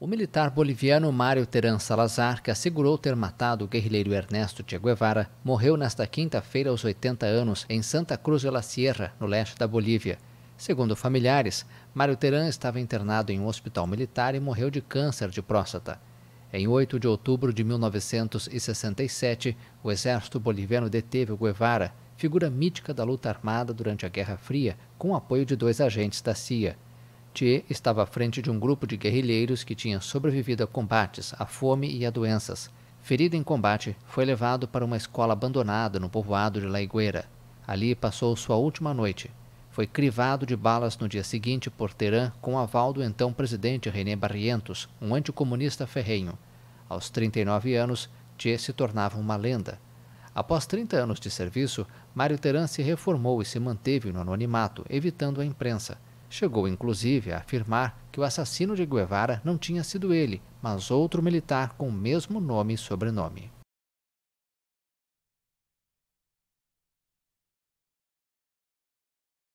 O militar boliviano Mário Teran Salazar, que assegurou ter matado o guerrilheiro Ernesto Che Guevara, morreu nesta quinta-feira aos 80 anos em Santa Cruz de la Sierra, no leste da Bolívia. Segundo familiares, Mário Teran estava internado em um hospital militar e morreu de câncer de próstata. Em 8 de outubro de 1967, o exército boliviano deteve o Guevara, figura mítica da luta armada durante a Guerra Fria, com o apoio de dois agentes da CIA. Che estava à frente de um grupo de guerrilheiros que tinha sobrevivido a combates, à fome e a doenças. Ferido em combate, foi levado para uma escola abandonada no povoado de Laigueira. Ali passou sua última noite. Foi crivado de balas no dia seguinte por Teherã com aval do então presidente René Barrientos, um anticomunista ferrenho. Aos 39 anos, Che se tornava uma lenda. Após 30 anos de serviço, Mário Teran se reformou e se manteve no anonimato, evitando a imprensa. Chegou inclusive a afirmar que o assassino de Guevara não tinha sido ele, mas outro militar com o mesmo nome e sobrenome.